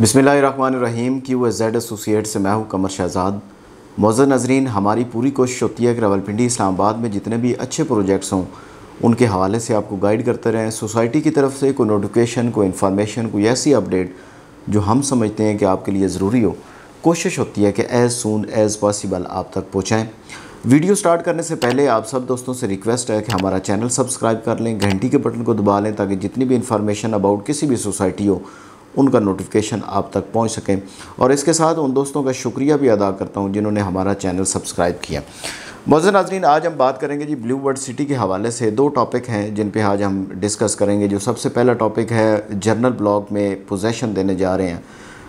बिसमीम की वह जेड एसोसिएट से मैं हूँ कमर शहजाद मौज़ नजरन हमारी पूरी कोशिश होती है कि रावलपिंडी इस्लामाबाद में जितने भी अच्छे प्रोजेक्ट्स हों उनके हवाले से आपको गाइड करते रहें सोसाइटी की तरफ से कोई नोटिफिकेशन कोई इन्फॉर्मेशन कोई ऐसी अपडेट जो हम समझते हैं कि आपके लिए ज़रूरी हो कोशिश होती है कि एज़ सून एज़ पॉसिबल आप तक पहुँचाएँ वीडियो स्टार्ट करने से पहले आप सब दोस्तों से रिक्वेस्ट है कि हमारा चैनल सब्सक्राइब कर लें घंटी के बटन को दबा लें ताकि जितनी भी इन्फॉर्मेशन अबाउट किसी भी सोसाइटी हो उनका नोटिफिकेशन आप तक पहुंच सकें और इसके साथ उन दोस्तों का शुक्रिया भी अदा करता हूं जिन्होंने हमारा चैनल सब्सक्राइब किया मौजूद नाजरीन आज हम बात करेंगे जी ब्लू बर्ड सिटी के हवाले से दो टॉपिक हैं जिन पे आज हम डिस्कस करेंगे जो सबसे पहला टॉपिक है जर्नल ब्लॉग में पोजेसन देने जा रहे हैं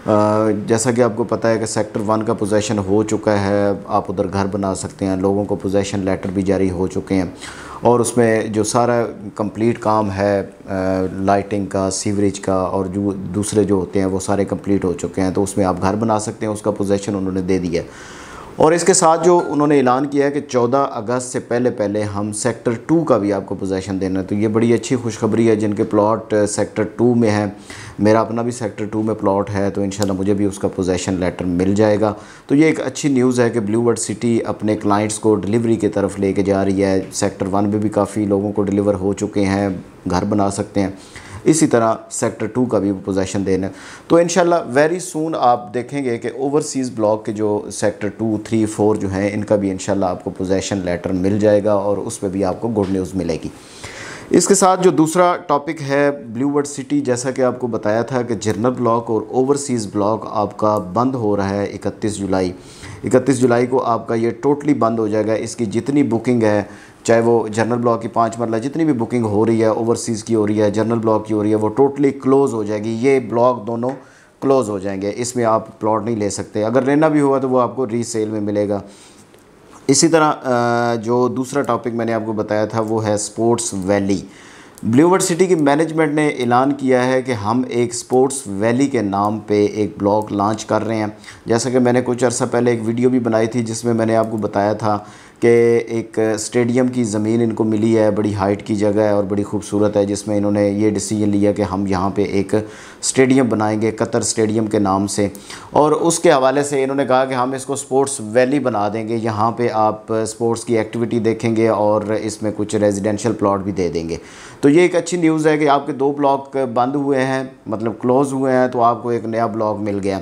जैसा कि आपको पता है कि सेक्टर वन का पोजेसन हो चुका है आप उधर घर बना सकते हैं लोगों को पोजेसन लेटर भी जारी हो चुके हैं और उसमें जो सारा कंप्लीट काम है लाइटिंग का सीवरेज का और जो दूसरे जो होते हैं वो सारे कंप्लीट हो चुके हैं तो उसमें आप घर बना सकते हैं उसका पोजेसन उन्होंने दे दिया और इसके साथ जो उन्होंने ऐलान किया है कि 14 अगस्त से पहले पहले हम सेक्टर टू का भी आपको पोजेसन देना है तो ये बड़ी अच्छी खुशखबरी है जिनके प्लॉट सेक्टर टू में है मेरा अपना भी सेक्टर टू में प्लॉट है तो इन मुझे भी उसका पोजेसन लेटर मिल जाएगा तो ये एक अच्छी न्यूज़ है कि ब्लू सिटी अपने क्लाइंट्स को डिलीवरी की तरफ लेके जा रही है सेक्टर वन में भी काफ़ी लोगों को डिलीवर हो चुके हैं घर बना सकते हैं इसी तरह सेक्टर टू का भी पोजेसन देना तो इन वेरी सून आप देखेंगे कि ओवरसीज़ ब्लॉक के जो सेक्टर टू थ्री फोर जो हैं इनका भी इन आपको पोजेसन लेटर मिल जाएगा और उस पर भी आपको गुड न्यूज़ मिलेगी इसके साथ जो दूसरा टॉपिक है ब्लूवर्ड सिटी जैसा कि आपको बताया था कि जर्नल ब्लॉक और ओवरसीज़ ब्लॉक आपका बंद हो रहा है 31 जुलाई 31 जुलाई को आपका ये टोटली बंद हो जाएगा इसकी जितनी बुकिंग है चाहे वो जनरल ब्लॉक की पाँच मरला जितनी भी बुकिंग हो रही है ओवरसीज़ की हो रही है जनरल ब्लॉक की हो रही है वो टोटली क्लोज़ हो जाएगी ये ब्लॉक दोनों क्लोज़ हो जाएंगे इसमें आप प्लॉट नहीं ले सकते अगर लेना भी हुआ तो वो आपको रीसेल में मिलेगा इसी तरह जो दूसरा टॉपिक मैंने आपको बताया था वो है स्पोर्ट्स वैली ब्लूवर्ड सिटी की मैनेजमेंट ने ऐलान किया है कि हम एक स्पोर्ट्स वैली के नाम पे एक ब्लॉग लॉन्च कर रहे हैं जैसा कि मैंने कुछ अर्सा पहले एक वीडियो भी बनाई थी जिसमें मैंने आपको बताया था कि एक स्टेडियम की ज़मीन इनको मिली है बड़ी हाइट की जगह है और बड़ी खूबसूरत है जिसमें इन्होंने ये डिसीजन लिया कि हम यहाँ पे एक स्टेडियम बनाएंगे कतर स्टेडियम के नाम से और उसके हवाले से इन्होंने कहा कि हम इसको स्पोर्ट्स वैली बना देंगे यहाँ पे आप स्पोर्ट्स की एक्टिविटी देखेंगे और इसमें कुछ रेजिडेंशल प्लाट भी दे देंगे तो ये एक अच्छी न्यूज़ है कि आपके दो ब्लॉक बंद हुए हैं मतलब क्लोज़ हुए हैं तो आपको एक नया ब्लॉक मिल गया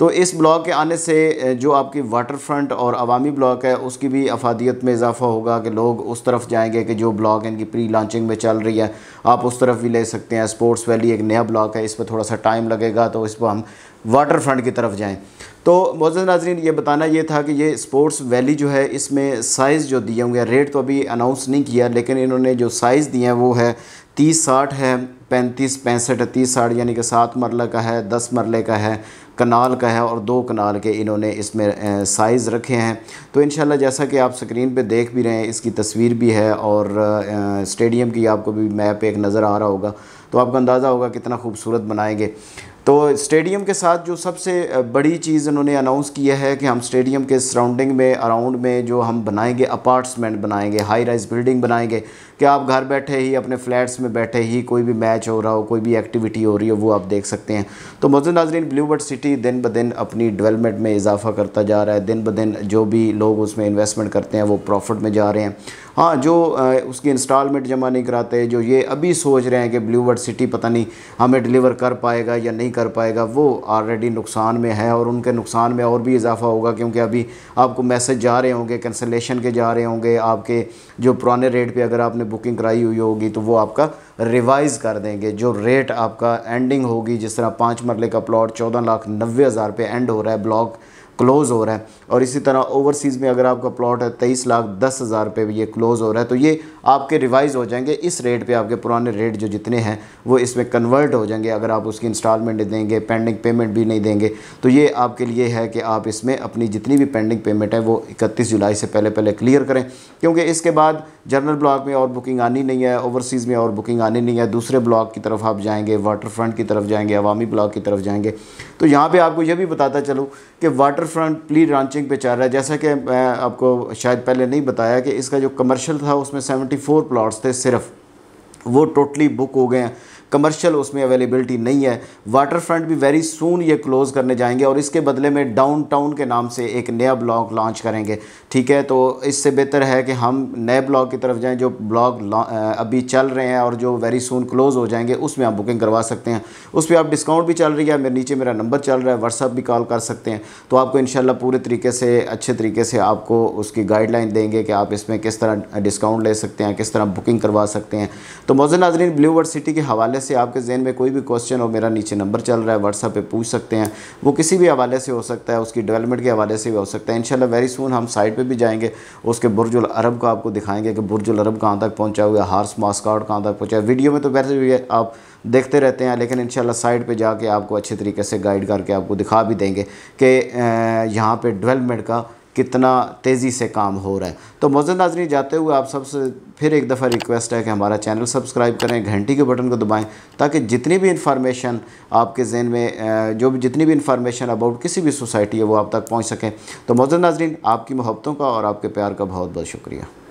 तो इस ब्लॉक के आने से जो आपकी वाटर फ्रंट और अवामी ब्लॉक है उसकी भी अफादियत में इजाफा होगा कि लोग उस तरफ जाएंगे कि जो ब्लॉक इनकी प्री लॉन्चिंग में चल रही है आप उस तरफ भी ले सकते हैं स्पोर्ट्स वैली एक नया ब्लॉक है इस पर थोड़ा सा टाइम लगेगा तो इस पर हम वाटर फ्रंट की तरफ जाएँ तो मौजूद नाजरीन ये बताना ये था कि ये स्पोर्ट्स वैली जो है इसमें साइज़ जो दिए होंगे रेट तो अभी अनाउंस नहीं किया लेकिन इन्होंने जो साइज़ दिए हैं वो है तीस साठ है पैंतीस पैंसठ तीस साठ यानी कि सात मरल का है दस मरल का है कनाल का है और दो कनाल के इन्होंने इसमें साइज़ रखे हैं तो इन जैसा कि आप स्क्रीन पे देख भी रहे हैं इसकी तस्वीर भी है और स्टेडियम की आपको भी मैप एक नज़र आ रहा होगा तो आपको अंदाज़ा होगा कितना खूबसूरत बनाएंगे तो स्टेडियम के साथ जो सबसे बड़ी चीज़ इन्होंने अनाउंस किया है कि हम स्टेडियम के सराउंडिंग में अराउंड में जो हम बनाएंगे अपार्ट्समेंट बनाएंगे हाई राइज बिल्डिंग बनाएंगे कि आप घर बैठे ही अपने फ्लैट्स में बैठे ही कोई भी मैच हो रहा हो कोई भी एक्टिविटी हो रही हो वो आप देख सकते हैं तो मौजूद नाजरीन ब्लू बर्ड सिटी दिन ब दिन अपनी डेवलपमेंट में इजाफा करता जा रहा है दिन ब दिन जो भी लोग उसमें इन्वेस्टमेंट करते हैं वो प्रॉफिट में जा रहे हैं हाँ जो उसकी इंस्टॉलमेंट जमा नहीं कराते जो ये अभी सोच रहे हैं कि ब्लू बर्ड सिटी पता नहीं हमें डिलीवर कर पाएगा या नहीं कर पाएगा वो ऑलरेडी नुकसान में है और उनके नुकसान में और भी इजाफा होगा क्योंकि अभी आपको मैसेज जा रहे होंगे कैंसलेशन के जा रहे होंगे आपके जो पुराने रेट पर अगर आपने बुकिंग कराई हुई होगी तो वो आपका रिवाइज कर देंगे जो रेट आपका एंडिंग होगी जिस तरह पाँच मरले का प्लॉट चौदह लाख नब्बे हज़ार पे एंड हो रहा है ब्लॉक क्लोज़ हो रहा है और इसी तरह ओवरसीज़ में अगर आपका प्लॉट है तेईस लाख दस हज़ार रुपये भी ये क्लोज़ हो रहा है तो ये आपके रिवाइज़ हो जाएंगे इस रेट पे आपके पुराने रेट जो जितने हैं वो इसमें कन्वर्ट हो जाएंगे अगर आप उसकी इंस्टॉलमेंट देंगे पेंडिंग पेमेंट भी नहीं देंगे तो ये आपके लिए है कि आप इसमें अपनी जितनी भी पेंडिंग पेमेंट है वो इकतीस जुलाई से पहले पहले क्लियर करें क्योंकि इसके बाद जर्नल ब्लॉक में और बुकिंग आनी नहीं है ओवरसीज़ में और बुकिंग आनी नहीं है दूसरे ब्लॉक की तरफ आप जाएंगे वाटर फ्रंट की तरफ जाएंगे अवामी ब्लॉक की तरफ जाएंगे तो यहाँ पर आपको यह भी बताता चलूँ कि वाटर फ्रंट प्ली रांचिंग पे चल रहा है जैसा कि मैं आपको शायद पहले नहीं बताया कि इसका जो कमर्शल था उसमें 74 प्लॉट्स थे सिर्फ वो टोटली बुक हो गए हैं कमर्शियल उसमें अवेलेबिलिटी नहीं है वाटर फ्रंट भी वेरी सून ये क्लोज़ करने जाएंगे और इसके बदले में डाउन टाउन के नाम से एक नया ब्लॉग लॉन्च करेंगे ठीक है तो इससे बेहतर है कि हम नए ब्लॉग की तरफ जाएँ जो ब्लॉग अभी चल रहे हैं और जो वेरी सून क्लोज़ हो जाएंगे उसमें आप बुकिंग करवा सकते हैं उस पर आप डिस्काउंट भी चल रही है मेरे नीचे मेरा नंबर चल रहा है व्हाट्सअप भी कॉल कर सकते हैं तो आपको इन पूरे तरीके से अच्छे तरीके से आपको उसकी गाइडलाइन देंगे कि आप इसमें किस तरह डिस्काउंट ले सकते हैं किस तरह बुकिंग करवा सकते हैं तो मौजूद नाजरीन ब्लू वर्ड सिटी के हवाले हवाले से आपके जहन में कोई भी क्वेश्चन हो मेरा नीचे नंबर चल रहा है व्हाट्सअप पे पूछ सकते हैं वो किसी भी हवाले से हो सकता है उसकी डेवलपमेंट के हवाले से भी हो सकता है इन वेरी सून हम साइट पर भी जाएंगे उसके बुरजुल अरब को आपको दिखाएंगे कि बुरजुल अरब कहाँ तक पहुँचा हुआ हार्स मास्काउट कहाँ तक पहुँचा वीडियो में तो वैसे भी आप देखते रहते हैं लेकिन इंशाल्लाह साइड पे जाके आपको अच्छे तरीके से गाइड करके आपको दिखा भी देंगे कि यहाँ पे डेवलपमेंट का कितना तेज़ी से काम हो रहा है तो मौजूद नाजरी जाते हुए आप सबसे फिर एक दफ़ा रिक्वेस्ट है कि हमारा चैनल सब्सक्राइब करें घंटी के बटन को दबाएं ताकि जितनी भी इंफॉर्मेशन आपके जहन में जो भी जितनी भी इंफॉर्मेशन अबाउट किसी भी सोसाइटी है वो आप तक पहुँच सकें तो मौजूद नाजरीन आपकी मोहब्बतों का और आपके प्यार का बहुत बहुत शुक्रिया